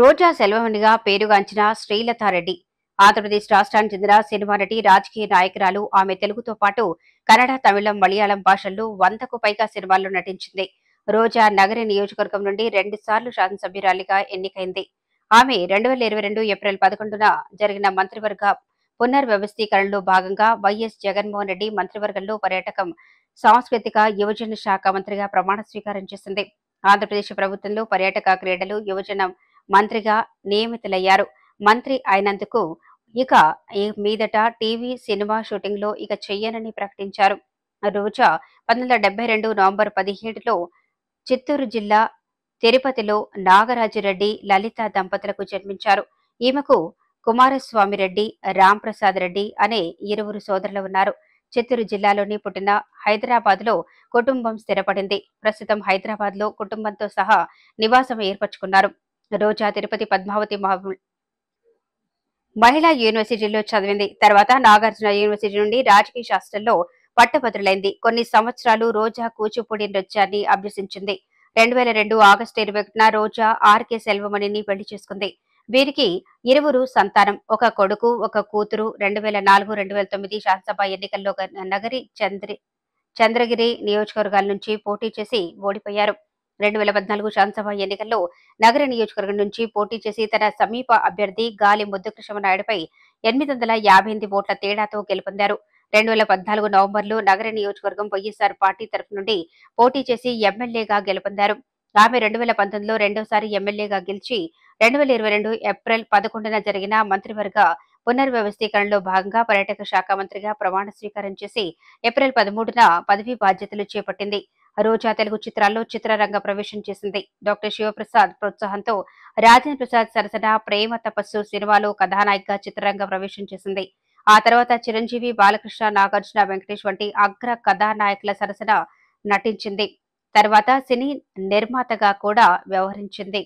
రోజా సెలవునిగా పేరుగాంచిన శ్రీలతారెడ్డి ఆంధ్రప్రదేశ్ రాష్ట్రానికి చెందిన సినిమారెడ్డి రాజకీయ నాయకురాలు ఆమె తెలుగుతో పాటు కన్నడ తమిళం మలయాళం భాషల్లో వందకు పైగా సినిమాల్లో నటించింది రోజా నగర నియోజకవర్గం నుండి సార్లు శాసనసభ్యురాలిగా ఎన్నికైంది ఆమె రెండు వేల ఇరవై రెండు ఏప్రిల్ పదకొండున జరిగిన మంత్రివర్గ పునర్వ్యవస్థీకరణలో భాగంగా వైఎస్ జగన్మోహన్ రెడ్డి మంత్రివర్గంలో పర్యాటకం సాంస్కృతిక యువజన శాఖ మంత్రిగా ప్రమాణ స్వీకారం చేసింది ఆంధ్రప్రదేశ్ ప్రభుత్వంలో పర్యాటక క్రీడలు యువజన మంత్రిగా నియమితులయ్యారు మంత్రి అయినందుకు ఇక మీదట టీవీ సినిమా షూటింగ్ లో ఇక చెయ్యనని ప్రకటించారు రోజా పంతొమ్మిది రెండు నవంబర్ పదిహేడులో చిత్తూరు జిల్లా తిరుపతిలో నాగరాజురెడ్డి లలిత దంపతులకు జన్మించారు ఈమెకు కుమారస్వామి రెడ్డి రాంప్రసాద్ రెడ్డి అనే ఇరువురు సోదరులు ఉన్నారు చిత్తూరు జిల్లాలోని పుట్టిన హైదరాబాద్ లో కుటుంబం స్థిరపడింది ప్రస్తుతం హైదరాబాద్ లో కుటుంబంతో సహా నివాసం ఏర్పరచుకున్నారు రోజా తిరుపతి పద్మావతి మహిళా యూనివర్సిటీలో చదివింది తర్వాత నాగార్జున యూనివర్సిటీ నుండి రాజకీయ శాస్త్రంలో పట్టభద్రులైంది కొన్ని సంవత్సరాలు రోజా కూచిపూడి నృత్యాన్ని అభ్యసించింది రెండు వేల రెండు ఆగస్టు ఇరవై ఒకటిన రోజా ఆర్కే సెల్వమణిని పెళ్లి చేసుకుంది వీరికి ఇరువురు సంతానం ఒక కొడుకు ఒక కూతురు రెండు వేల నాలుగు రెండు వేల తొమ్మిది శాసనసభ ఎన్నికల్లో నగరి చంద్రి చంద్రగిరి నియోజకవర్గాల నుంచి పోటీ చేసి ఓడిపోయారు రెండు వేల పద్నాలుగు శాసనసభ ఎన్నికల్లో నగర నియోజకవర్గం నుంచి పోటీ చేసి తన సమీప అభ్యర్థి గాలి ముద్దుకృష్ణనాయుడుపై ఎనిమిది వందల యాభై ఎనిమిది ఓట్ల తేడాతో గెలుపొందారు రెండు వేల పద్నాలుగు నవంబర్లో నగర నియోజకవర్గం వైఎస్ఆర్ పార్టీ తరఫు నుండి పోటీ చేసి ఎమ్మెల్యేగా గెలుపొందారు ఆమె రెండు వేల పంతొమ్మిదిలో రెండోసారి ఎమ్మెల్యేగా గెలిచి రెండు వేల ఇరవై రెండు ఏప్రిల్ పదకొండున జరిగిన మంత్రివర్గ పునర్వ్యవస్థీకరణలో భాగంగా పర్యాటక శాఖ మంత్రిగా ప్రమాణ స్వీకారం చేసి ఏప్రిల్ పదమూడున పదవీ బాధ్యతలు చేపట్టింది రోజా తెలుగు చిత్రాల్లో చిత్రరంగ ప్రవేశం చేసింది డాక్టర్ శివప్రసాద్ ప్రోత్సాహంతో రాజేంద్ర ప్రసాద్ సరసన ప్రేమ తపస్సు సినిమాలో కథానాయికగా చిత్రరంగ ప్రవేశం చేసింది ఆ తర్వాత చిరంజీవి బాలకృష్ణ నాగార్జున వెంకటేష్ వంటి అగ్ర కథానాయకుల సరసన నటించింది తర్వాత సినీ నిర్మాతగా కూడా వ్యవహరించింది